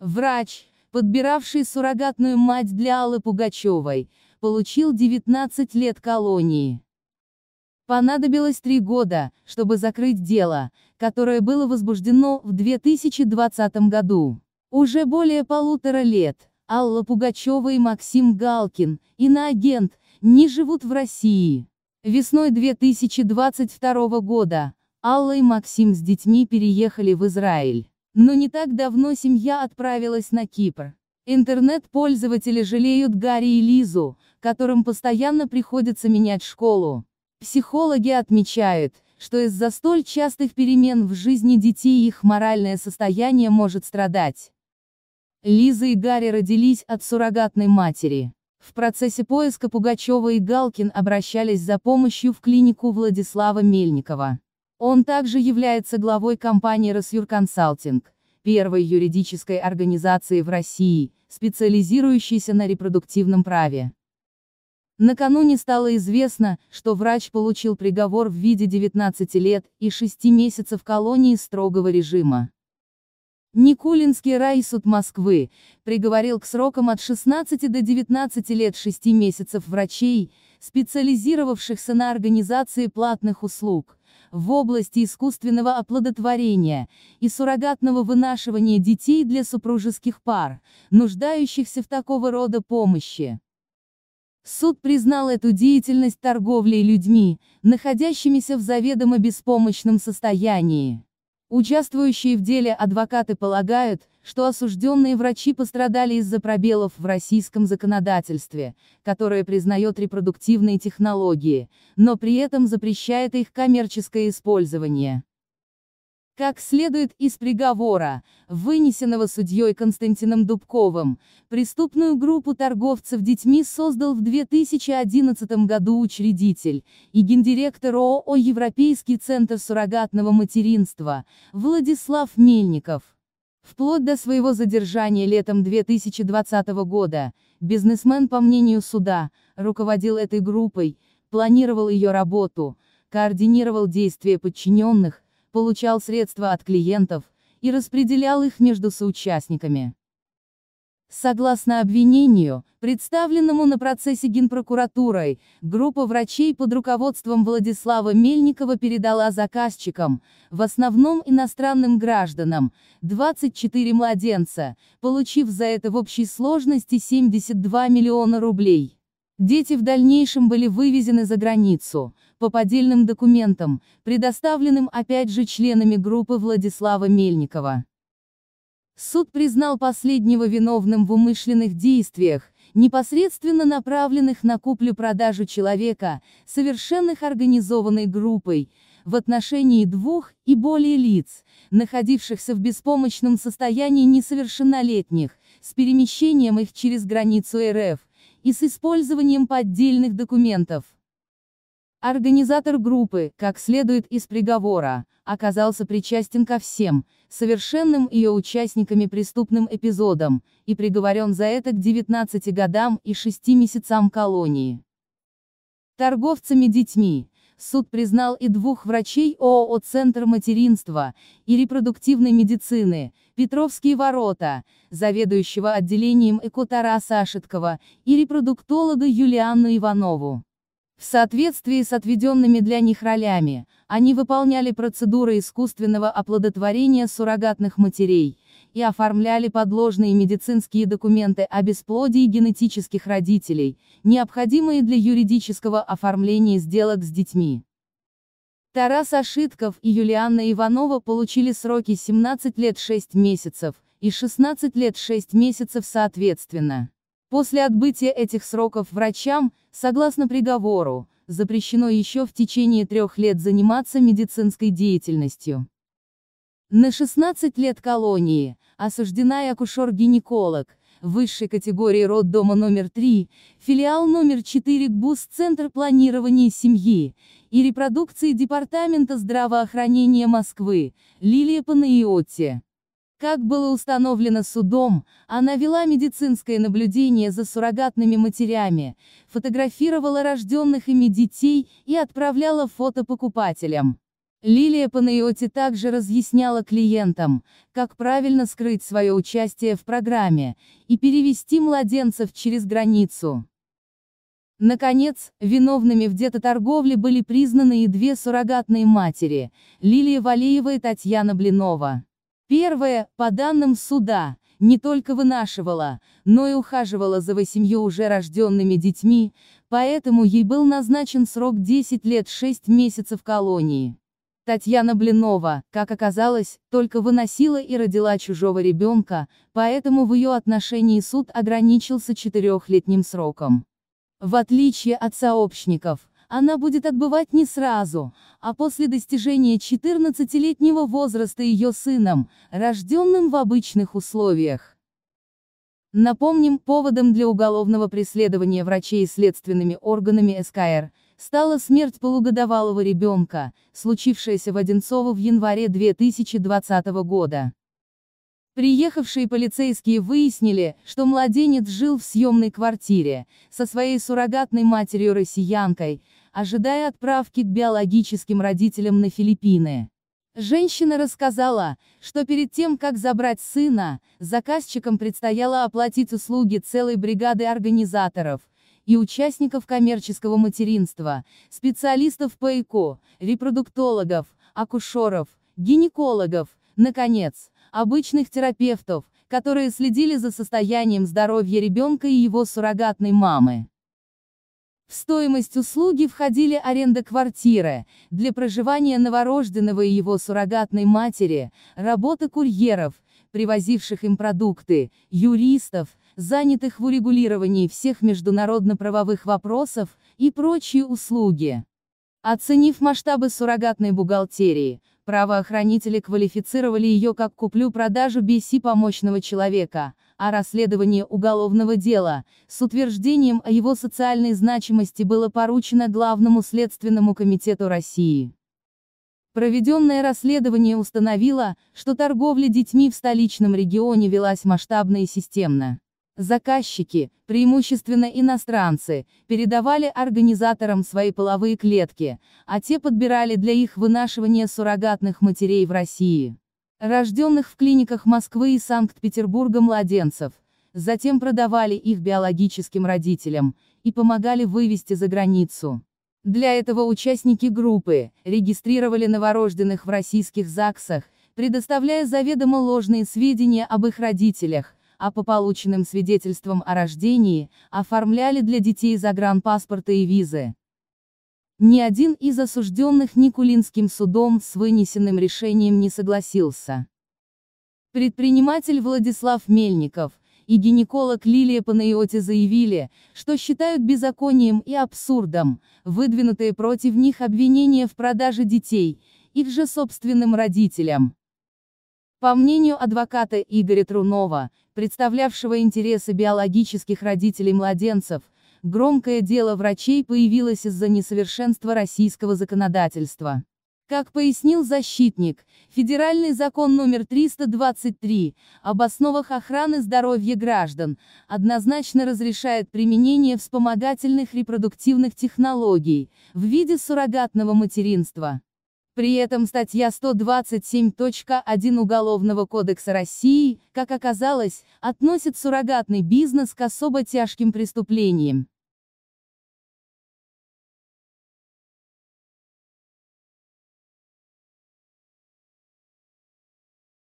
Врач, подбиравший суррогатную мать для Аллы Пугачевой, получил 19 лет колонии. Понадобилось три года, чтобы закрыть дело, которое было возбуждено в 2020 году. Уже более полутора лет Алла Пугачева и Максим Галкин, иноагент, не живут в России. Весной 2022 года Алла и Максим с детьми переехали в Израиль. Но не так давно семья отправилась на Кипр. Интернет-пользователи жалеют Гарри и Лизу, которым постоянно приходится менять школу. Психологи отмечают, что из-за столь частых перемен в жизни детей их моральное состояние может страдать. Лиза и Гарри родились от суррогатной матери. В процессе поиска Пугачева и Галкин обращались за помощью в клинику Владислава Мельникова. Он также является главой компании Консалтинг, первой юридической организации в России, специализирующейся на репродуктивном праве. Накануне стало известно, что врач получил приговор в виде 19 лет и 6 месяцев колонии строгого режима. Никулинский райсуд Москвы приговорил к срокам от 16 до 19 лет 6 месяцев врачей, специализировавшихся на организации платных услуг в области искусственного оплодотворения и суррогатного вынашивания детей для супружеских пар, нуждающихся в такого рода помощи. Суд признал эту деятельность торговлей людьми, находящимися в заведомо беспомощном состоянии. Участвующие в деле адвокаты полагают, что осужденные врачи пострадали из-за пробелов в российском законодательстве, которое признает репродуктивные технологии, но при этом запрещает их коммерческое использование. Как следует из приговора, вынесенного судьей Константином Дубковым, преступную группу торговцев детьми создал в 2011 году учредитель и гендиректор ООО «Европейский центр суррогатного материнства» Владислав Мельников. Вплоть до своего задержания летом 2020 года, бизнесмен, по мнению суда, руководил этой группой, планировал ее работу, координировал действия подчиненных, получал средства от клиентов и распределял их между соучастниками. Согласно обвинению, представленному на процессе Генпрокуратурой, группа врачей под руководством Владислава Мельникова передала заказчикам, в основном иностранным гражданам, 24 младенца, получив за это в общей сложности 72 миллиона рублей. Дети в дальнейшем были вывезены за границу, по поддельным документам, предоставленным опять же членами группы Владислава Мельникова. Суд признал последнего виновным в умышленных действиях, непосредственно направленных на куплю-продажу человека, совершенных организованной группой, в отношении двух и более лиц, находившихся в беспомощном состоянии несовершеннолетних, с перемещением их через границу РФ, и с использованием поддельных документов. Организатор группы, как следует из приговора, оказался причастен ко всем, совершенным ее участниками преступным эпизодам, и приговорен за это к 19 годам и 6 месяцам колонии. Торговцами детьми, суд признал и двух врачей ООО «Центр материнства» и репродуктивной медицины, Петровские ворота, заведующего отделением ЭКО Тараса Ашиткова и репродуктолога Юлианну Иванову. В соответствии с отведенными для них ролями, они выполняли процедуры искусственного оплодотворения суррогатных матерей – и оформляли подложные медицинские документы о бесплодии генетических родителей, необходимые для юридического оформления сделок с детьми. Тарас Ашитков и Юлианна Иванова получили сроки 17 лет 6 месяцев и 16 лет 6 месяцев соответственно. После отбытия этих сроков врачам, согласно приговору, запрещено еще в течение трех лет заниматься медицинской деятельностью. На 16 лет колонии, осуждена акушер-гинеколог, высшей категории роддома номер 3, филиал номер 4 ГБУС Центр планирования семьи и репродукции Департамента здравоохранения Москвы, Лилия Панайоти. Как было установлено судом, она вела медицинское наблюдение за суррогатными матерями, фотографировала рожденных ими детей и отправляла фото покупателям. Лилия Панайоти также разъясняла клиентам, как правильно скрыть свое участие в программе и перевести младенцев через границу. Наконец, виновными в детоторговле были признаны и две суррогатные матери, Лилия Валеева и Татьяна Блинова. Первая, по данным суда, не только вынашивала, но и ухаживала за восемью уже рожденными детьми, поэтому ей был назначен срок 10 лет 6 месяцев колонии. Татьяна Блинова, как оказалось, только выносила и родила чужого ребенка, поэтому в ее отношении суд ограничился четырехлетним сроком. В отличие от сообщников, она будет отбывать не сразу, а после достижения 14-летнего возраста ее сыном, рожденным в обычных условиях. Напомним, поводом для уголовного преследования врачей следственными органами СКР – стала смерть полугодовалого ребенка, случившаяся в Одинцово в январе 2020 года. Приехавшие полицейские выяснили, что младенец жил в съемной квартире, со своей суррогатной матерью-россиянкой, ожидая отправки к биологическим родителям на Филиппины. Женщина рассказала, что перед тем, как забрать сына, заказчикам предстояло оплатить услуги целой бригады организаторов – и участников коммерческого материнства, специалистов по ЭКО, репродуктологов, акушеров, гинекологов, наконец, обычных терапевтов, которые следили за состоянием здоровья ребенка и его суррогатной мамы. В стоимость услуги входили аренда квартиры, для проживания новорожденного и его суррогатной матери, работа курьеров, привозивших им продукты, юристов, занятых в урегулировании всех международно-правовых вопросов и прочие услуги. Оценив масштабы суррогатной бухгалтерии, правоохранители квалифицировали ее как куплю-продажу BC помощного человека, а расследование уголовного дела, с утверждением о его социальной значимости было поручено Главному следственному комитету России. Проведенное расследование установило, что торговля детьми в столичном регионе велась масштабно и системно. Заказчики, преимущественно иностранцы, передавали организаторам свои половые клетки, а те подбирали для их вынашивания суррогатных матерей в России. Рожденных в клиниках Москвы и Санкт-Петербурга младенцев, затем продавали их биологическим родителям и помогали вывести за границу. Для этого участники группы регистрировали новорожденных в российских ЗАГСах, предоставляя заведомо ложные сведения об их родителях, а по полученным свидетельствам о рождении, оформляли для детей загранпаспорта и визы. Ни один из осужденных Никулинским судом с вынесенным решением не согласился. Предприниматель Владислав Мельников и гинеколог Лилия Панайоти заявили, что считают беззаконием и абсурдом, выдвинутые против них обвинения в продаже детей, их же собственным родителям. По мнению адвоката Игоря Трунова, представлявшего интересы биологических родителей младенцев, громкое дело врачей появилось из-за несовершенства российского законодательства. Как пояснил защитник, федеральный закон номер 323 об основах охраны здоровья граждан однозначно разрешает применение вспомогательных репродуктивных технологий в виде суррогатного материнства. При этом статья 127.1 Уголовного кодекса России, как оказалось, относит суррогатный бизнес к особо тяжким преступлениям.